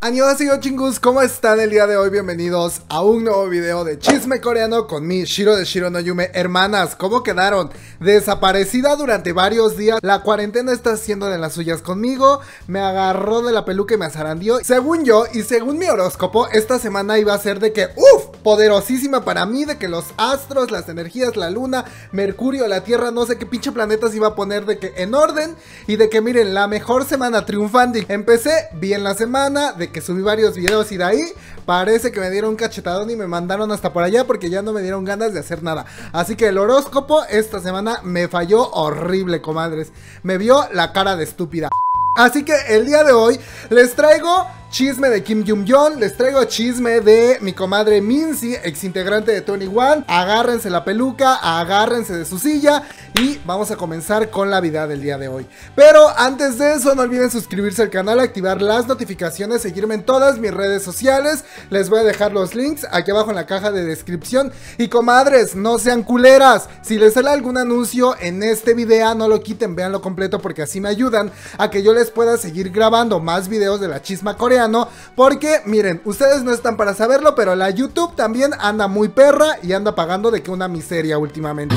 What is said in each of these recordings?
y chingus, ¿cómo están el día de hoy? Bienvenidos a un nuevo video de chisme coreano con mi Shiro de Shiro no Yume. Hermanas, ¿cómo quedaron? Desaparecida durante varios días, la cuarentena está haciendo de las suyas conmigo, me agarró de la peluca y me azarandió. Según yo y según mi horóscopo, esta semana iba a ser de que, ¡UF! poderosísima para mí de que los astros, las energías, la luna, Mercurio, la Tierra, no sé qué pinche planetas iba a poner de que en orden y de que miren, la mejor semana triunfante. Empecé bien la semana, de que subí varios videos y de ahí parece que me dieron cachetadón y me mandaron hasta por allá porque ya no me dieron ganas de hacer nada. Así que el horóscopo esta semana me falló horrible, comadres. Me vio la cara de estúpida. Así que el día de hoy les traigo chisme de Kim Jong-un, les traigo chisme de mi comadre Minzy, ex integrante de Tony One. Agárrense la peluca, agárrense de su silla y vamos a comenzar con la vida del día de hoy. Pero antes de eso, no olviden suscribirse al canal, activar las notificaciones, seguirme en todas mis redes sociales. Les voy a dejar los links aquí abajo en la caja de descripción. Y comadres, no sean culeras. Si les sale algún anuncio en este video, no lo quiten, véanlo completo porque así me ayudan a que yo les pueda seguir grabando más videos de la chisma coreana porque, miren, ustedes no están para saberlo, pero la YouTube también anda muy perra y anda pagando de que una miseria últimamente.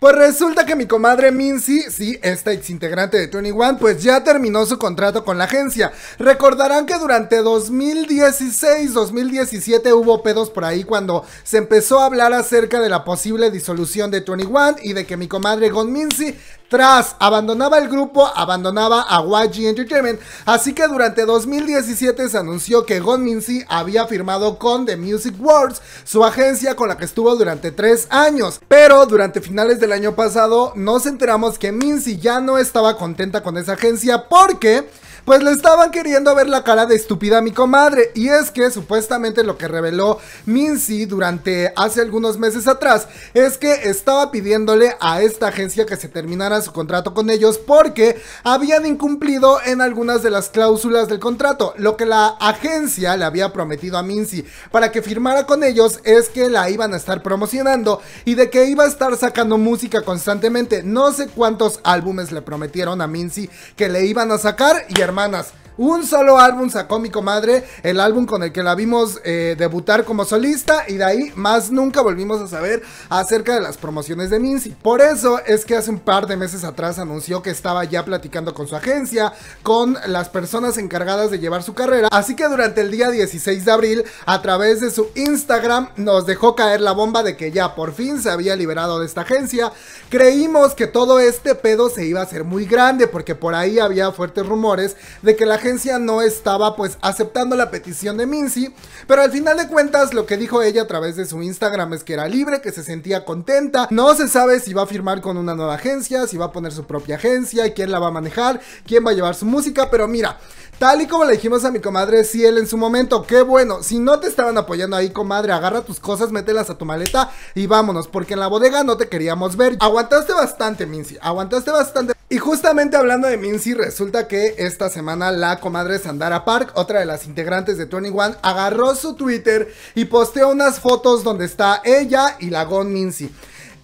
Pues resulta que mi comadre Mincy, Si, esta ex integrante de 21, pues ya terminó su contrato con la agencia. Recordarán que durante 2016, 2017 hubo pedos por ahí cuando se empezó a hablar acerca de la posible disolución de 21 y de que mi comadre Gon Mincy tras abandonaba el grupo, abandonaba a YG Entertainment, así que durante 2017 se anunció que Gon Minzy había firmado con The Music World, su agencia con la que estuvo durante tres años. Pero durante finales del año pasado nos enteramos que Minzy ya no estaba contenta con esa agencia porque pues le estaban queriendo ver la cara de estúpida a mi comadre. Y es que supuestamente lo que reveló Minzy durante hace algunos meses atrás es que estaba pidiéndole a esta agencia que se terminara su contrato con ellos porque habían incumplido en algunas de las cláusulas del contrato. Lo que la agencia le había prometido a Minzy para que firmara con ellos es que la iban a estar promocionando y de que iba a estar sacando música constantemente. No sé cuántos álbumes le prometieron a Minzy que le iban a sacar y semanas un solo álbum sacó mi comadre, el álbum con el que la vimos eh, debutar como solista y de ahí más nunca volvimos a saber acerca de las promociones de Minzy. Por eso es que hace un par de meses atrás anunció que estaba ya platicando con su agencia, con las personas encargadas de llevar su carrera, así que durante el día 16 de abril a través de su Instagram nos dejó caer la bomba de que ya por fin se había liberado de esta agencia. Creímos que todo este pedo se iba a hacer muy grande porque por ahí había fuertes rumores de que la gente no estaba pues aceptando la petición de Mincy, pero al final de cuentas lo que dijo ella a través de su Instagram es que era libre, que se sentía contenta, no se sabe si va a firmar con una nueva agencia, si va a poner su propia agencia, quién la va a manejar, quién va a llevar su música, pero mira, tal y como le dijimos a mi comadre él en su momento, qué bueno, si no te estaban apoyando ahí comadre, agarra tus cosas, mételas a tu maleta y vámonos, porque en la bodega no te queríamos ver. Aguantaste bastante, Minzy, aguantaste bastante y justamente hablando de Minzy, resulta que esta semana la comadre Sandara Park, otra de las integrantes de 21, agarró su Twitter y posteó unas fotos donde está ella y la Gon Minzy.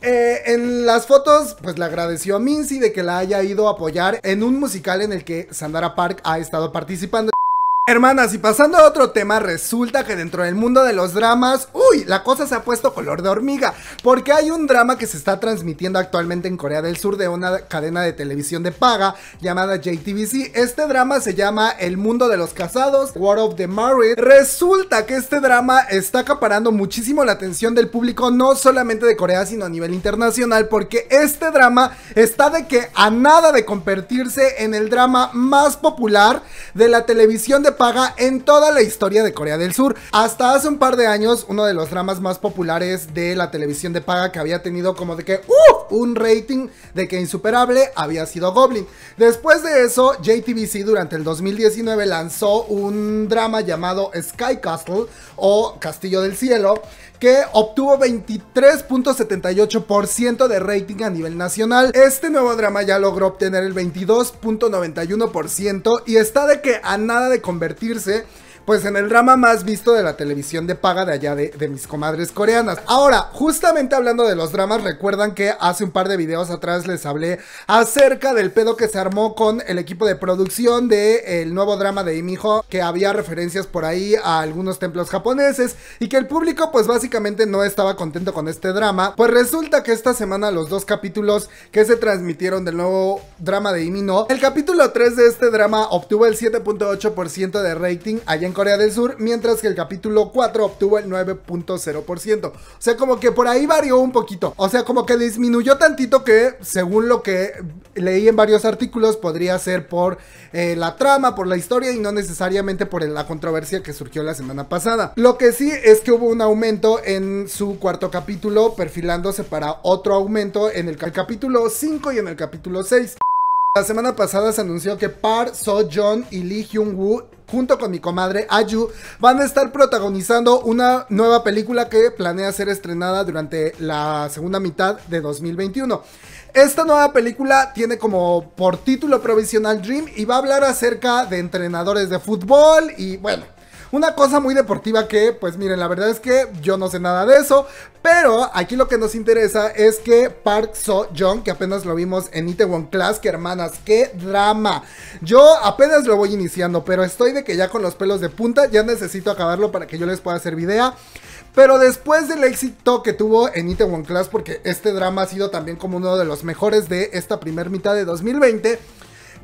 Eh, en las fotos, pues le agradeció a Minzy de que la haya ido a apoyar en un musical en el que Sandara Park ha estado participando. Hermanas, y pasando a otro tema, resulta que dentro del mundo de los dramas, uy, la cosa se ha puesto color de hormiga, porque hay un drama que se está transmitiendo actualmente en Corea del Sur de una cadena de televisión de paga llamada JTBC. Este drama se llama El mundo de los casados, War of the Married. Resulta que este drama está acaparando muchísimo la atención del público, no solamente de Corea, sino a nivel internacional, porque este drama está de que a nada de convertirse en el drama más popular de la televisión de paga en toda la historia de Corea del Sur. Hasta hace un par de años, uno de los dramas más populares de la televisión de paga que había tenido como de que un rating de que insuperable había sido Goblin. Después de eso, JTBC durante el 2019 lanzó un drama llamado Sky Castle o Castillo del Cielo, que obtuvo 23.78% de rating a nivel nacional. Este nuevo drama ya logró obtener el 22.91% y está de que a nada de convertirse pues en el drama más visto de la televisión de paga de allá de, mis comadres coreanas. Ahora, justamente hablando de los dramas, recuerdan que hace un par de videos atrás les hablé acerca del pedo que se armó con el equipo de producción del el nuevo drama de Imiho que había referencias por ahí a algunos templos japoneses y que el público pues básicamente no estaba contento con este drama. Pues resulta que esta semana los dos capítulos que se transmitieron del nuevo drama de Imiho el capítulo 3 de este drama obtuvo el 7.8% de rating allá en Corea del Sur, mientras que el capítulo 4 obtuvo el 9.0%. O sea, como que por ahí varió un poquito. O sea, como que disminuyó tantito que, según lo que leí en varios artículos, podría ser por eh, la trama, por la historia y no necesariamente por la controversia que surgió la semana pasada. Lo que sí es que hubo un aumento en su cuarto capítulo, perfilándose para otro aumento en el capítulo 5 y en el capítulo 6. La semana pasada se anunció que Par, So John y Lee Hyun Woo, junto con mi comadre Ayu, van a estar protagonizando una nueva película que planea ser estrenada durante la segunda mitad de 2021. Esta nueva película tiene como por título provisional Dream y va a hablar acerca de entrenadores de fútbol y bueno, una cosa muy deportiva que, pues miren, la verdad es que yo no sé nada de eso, pero aquí lo que nos interesa es que Park So Jong, que apenas lo vimos en Itaewon Class, que hermanas, qué drama. Yo apenas lo voy iniciando, pero estoy de que ya con los pelos de punta, ya necesito acabarlo para que yo les pueda hacer video. Pero después del éxito que tuvo en Itaewon Class, porque este drama ha sido también como uno de los mejores de esta primera mitad de 2020,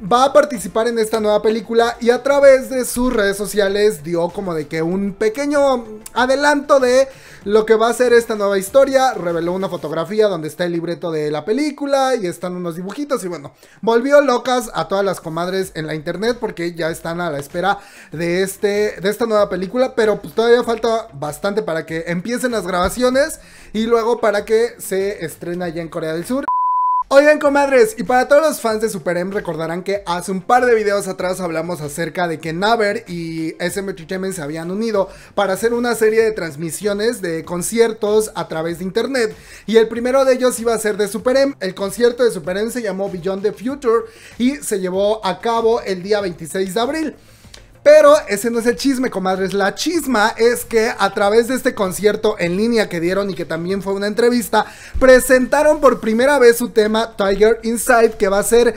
va a participar en esta nueva película y a través de sus redes sociales dio como de que un pequeño adelanto de lo que va a ser esta nueva historia, reveló una fotografía donde está el libreto de la película y están unos dibujitos y bueno, volvió locas a todas las comadres en la internet porque ya están a la espera de, este, de esta nueva película, pero pues, todavía falta bastante para que empiecen las grabaciones y luego para que se estrena ya en Corea del Sur. Oigan comadres, y para todos los fans de Super M recordarán que hace un par de videos atrás hablamos acerca de que Naver y SM Entertainment se habían unido para hacer una serie de transmisiones de conciertos a través de internet y el primero de ellos iba a ser de Super M. El concierto de Super M se llamó Beyond the Future y se llevó a cabo el día 26 de abril. Pero ese no es el chisme, comadres. La chisma es que a través de este concierto en línea que dieron y que también fue una entrevista, presentaron por primera vez su tema Tiger Inside, que va a ser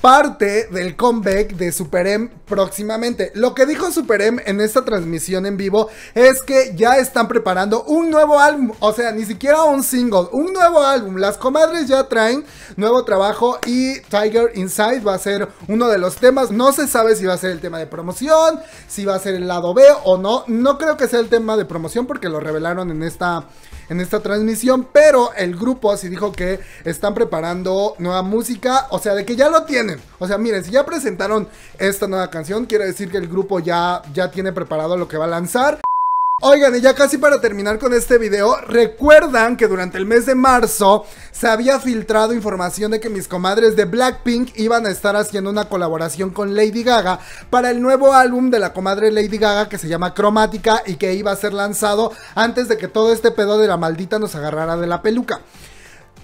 parte del comeback de Super próximamente. Lo que dijo Super en esta transmisión en vivo es que ya están preparando un nuevo álbum, o sea, ni siquiera un single, un nuevo álbum. Las comadres ya traen nuevo trabajo y Tiger Inside va a ser uno de los temas. No se sabe si va a ser el tema de promoción, si va a ser el lado B o no. No creo que sea el tema de promoción porque lo revelaron en esta en esta transmisión, pero el grupo sí dijo que están preparando nueva música, o sea, de que ya lo tienen o sea, miren, si ya presentaron esta nueva canción, quiere decir que el grupo ya, ya tiene preparado lo que va a lanzar. Oigan, y ya casi para terminar con este video, recuerdan que durante el mes de marzo se había filtrado información de que mis comadres de Blackpink iban a estar haciendo una colaboración con Lady Gaga para el nuevo álbum de la comadre Lady Gaga que se llama Cromática y que iba a ser lanzado antes de que todo este pedo de la maldita nos agarrara de la peluca.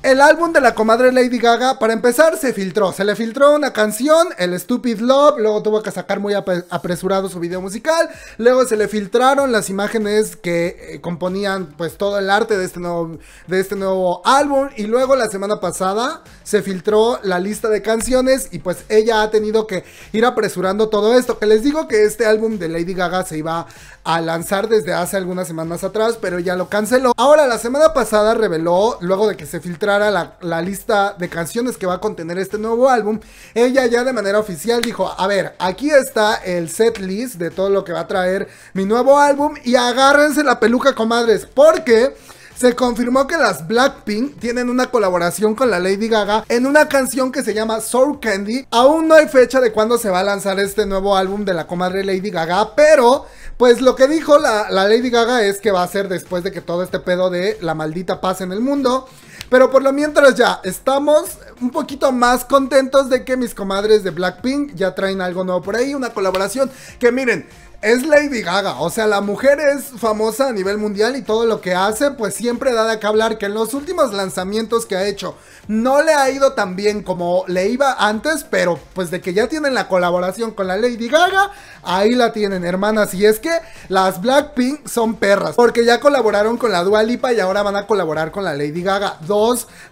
El álbum de la comadre Lady Gaga, para empezar, se filtró. Se le filtró una canción, el Stupid Love, luego tuvo que sacar muy apresurado su video musical, luego se le filtraron las imágenes que eh, componían pues todo el arte de este, nuevo, de este nuevo álbum y luego la semana pasada se filtró la lista de canciones y pues ella ha tenido que ir apresurando todo esto. Que les digo que este álbum de Lady Gaga se iba a lanzar desde hace algunas semanas atrás, pero ya lo canceló. Ahora, la semana pasada reveló, luego de que se filtró a la, lista de canciones que va a contener este nuevo álbum, ella ya de manera oficial dijo, a ver, aquí está el set list de todo lo que va a traer mi nuevo álbum y agárrense la peluca, comadres, porque... Se confirmó que las Blackpink tienen una colaboración con la Lady Gaga en una canción que se llama Soul Candy. Aún no hay fecha de cuándo se va a lanzar este nuevo álbum de la comadre Lady Gaga, pero pues lo que dijo la, la Lady Gaga es que va a ser después de que todo este pedo de la maldita paz en el mundo. Pero por lo mientras ya estamos un poquito más contentos de que mis comadres de Blackpink ya traen algo nuevo por ahí, una colaboración que miren, es Lady Gaga, o sea, la mujer es famosa a nivel mundial y todo lo que hace, pues siempre da de que hablar que en los últimos lanzamientos que ha hecho no le ha ido tan bien como le iba antes, pero pues de que ya tienen la colaboración con la Lady Gaga, ahí la tienen, hermanas, y es que las Blackpink son perras, porque ya colaboraron con la Dua Lipa y ahora van a colaborar con la Lady Gaga,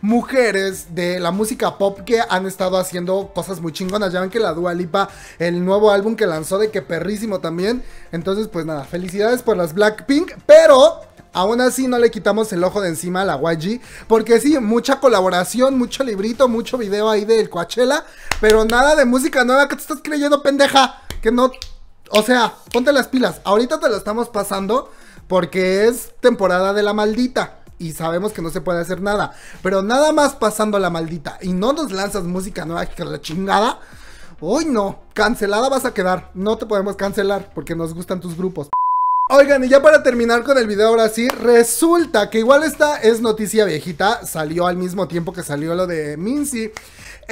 mujeres de la música pop que han estado haciendo cosas muy chingonas. Ya ven que la Dua Lipa, el nuevo álbum que lanzó de que perrísimo también. Entonces, pues nada, felicidades por las Blackpink, pero Aún así no le quitamos el ojo de encima a la YG, porque sí, mucha colaboración, mucho librito, mucho video ahí del Coachella, pero nada de música nueva que te estás creyendo, pendeja, que no... O sea, ponte las pilas, ahorita te lo estamos pasando porque es temporada de la maldita y sabemos que no se puede hacer nada. Pero nada más pasando la maldita y no nos lanzas música nueva que la chingada. Uy, no, cancelada vas a quedar. No te podemos cancelar porque nos gustan tus grupos. Oigan, y ya para terminar con el video ahora sí, resulta que igual esta es noticia viejita, salió al mismo tiempo que salió lo de Minzy.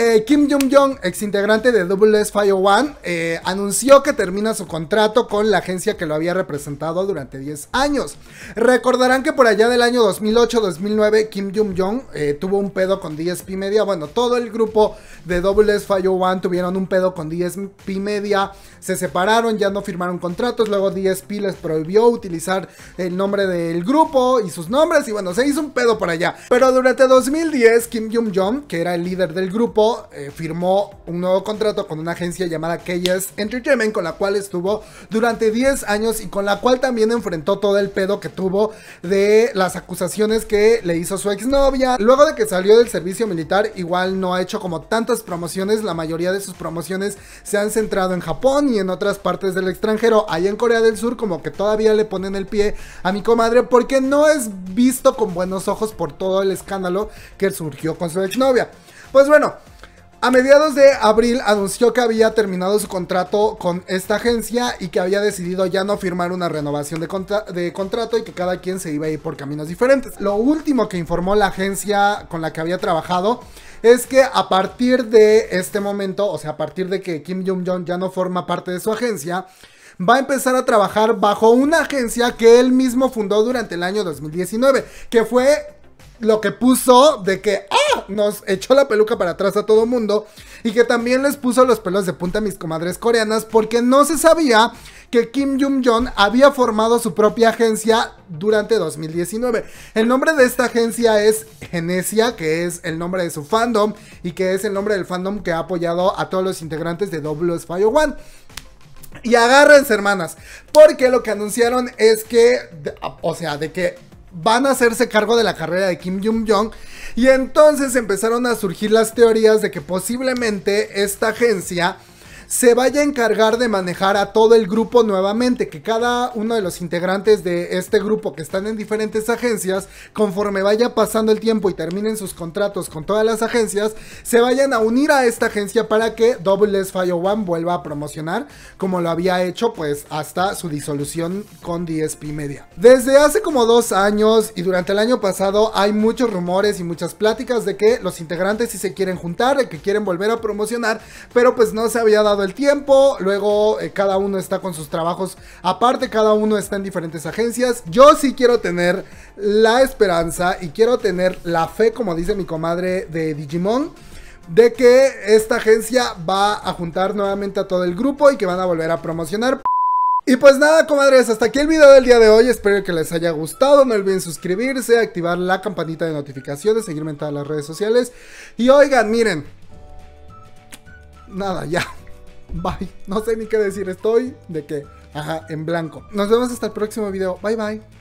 Eh, Kim Jong-jong, ex integrante de WS 501, eh, anunció que termina su contrato con la agencia que lo había representado durante 10 años. Recordarán que por allá del año 2008-2009, Kim Jong-jong eh, tuvo un pedo con DSP Media. Bueno, todo el grupo de Fire One tuvieron un pedo con DSP Media, se separaron, ya no firmaron contratos. Luego DSP les prohibió utilizar el nombre del grupo y sus nombres. Y bueno, se hizo un pedo por allá. Pero durante 2010, Kim Jong-jong, que era el líder del grupo, eh, firmó un nuevo contrato con una agencia llamada KS Entertainment, con la cual estuvo durante 10 años y con la cual también enfrentó todo el pedo que tuvo de las acusaciones que le hizo su exnovia. Luego de que salió del servicio militar, igual no ha hecho como tantas promociones, la mayoría de sus promociones se han centrado en Japón y en otras partes del extranjero. Ahí en Corea del Sur como que todavía le ponen el pie a mi comadre porque no es visto con buenos ojos por todo el escándalo que surgió con su exnovia. Pues bueno, a mediados de abril anunció que había terminado su contrato con esta agencia y que había decidido ya no firmar una renovación de, de, contrato y que cada quien se iba a ir por caminos diferentes. Lo último que informó la agencia con la que había trabajado es que a partir de este momento, o sea, a partir de que Kim Jong-un ya no forma parte de su agencia, va a empezar a trabajar bajo una agencia que él mismo fundó durante el año 2019, que fue lo que puso de que ¡ah! nos echó la peluca para atrás a todo mundo y que también les puso los pelos de punta a mis comadres coreanas porque no se sabía que Kim Jong-un había formado su propia agencia durante 2019. El nombre de esta agencia es Genesia, que es el nombre de su fandom y que es el nombre del fandom que ha apoyado a todos los integrantes de ws One Y agárrense, hermanas, porque lo que anunciaron es que, o sea, de que van a hacerse cargo de la carrera de Kim jong un Y entonces empezaron a surgir las teorías de que posiblemente esta agencia se vaya a encargar de manejar a todo el grupo nuevamente, que cada uno de los integrantes de este grupo que están en diferentes agencias, conforme vaya pasando el tiempo y terminen sus contratos con todas las agencias, se vayan a unir a esta agencia para que Double S One vuelva a promocionar como lo había hecho pues hasta su disolución con DSP Media. Desde hace como dos años y durante el año pasado hay muchos rumores y muchas pláticas de que los integrantes si se quieren juntar, de que quieren volver a promocionar, pero pues no se había dado el tiempo, luego eh, cada uno está con sus trabajos aparte, cada uno está en diferentes agencias. Yo sí quiero tener la esperanza y quiero tener la fe, como dice mi comadre de Digimon, de que esta agencia va a juntar nuevamente a todo el grupo y que van a volver a promocionar. Y pues nada, comadres, hasta aquí el video del día de hoy. Espero que les haya gustado. No olviden suscribirse, activar la campanita de notificaciones, seguirme en todas las redes sociales. Y oigan, miren. Nada, ya. Bye. No sé ni qué decir, estoy de que, ajá, en blanco. Nos vemos hasta el próximo video. Bye bye.